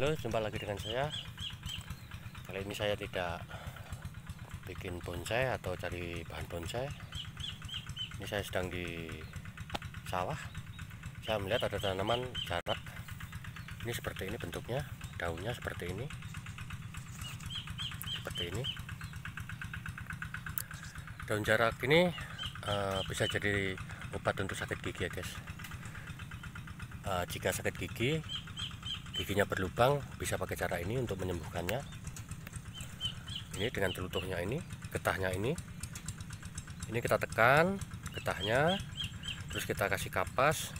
Halo jumpa lagi dengan saya kali ini saya tidak bikin bonsai atau cari bahan bonsai ini saya sedang di sawah saya melihat ada tanaman jarak ini seperti ini bentuknya daunnya seperti ini seperti ini daun jarak ini uh, bisa jadi obat untuk sakit gigi ya guys uh, jika sakit gigi giginya berlubang bisa pakai cara ini untuk menyembuhkannya ini dengan telutuhnya ini getahnya ini ini kita tekan getahnya terus kita kasih kapas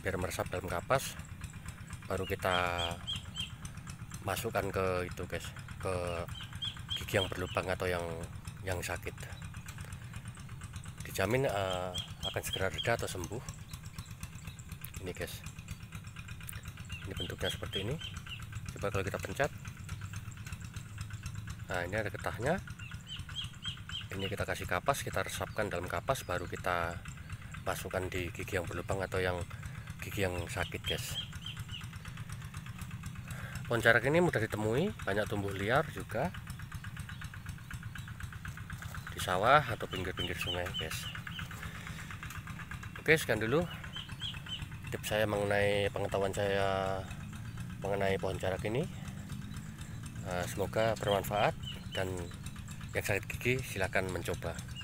biar meresap dalam kapas baru kita masukkan ke itu guys ke gigi yang berlubang atau yang yang sakit dijamin uh, akan segera reda atau sembuh ini guys ini bentuknya seperti ini coba kalau kita pencet nah ini ada getahnya ini kita kasih kapas kita resapkan dalam kapas baru kita masukkan di gigi yang berlubang atau yang gigi yang sakit guys pohon ini mudah ditemui banyak tumbuh liar juga di sawah atau pinggir-pinggir sungai guys oke sekian dulu tips saya mengenai pengetahuan saya mengenai pohon jarak ini eh, semoga bermanfaat dan yang sakit gigi silahkan mencoba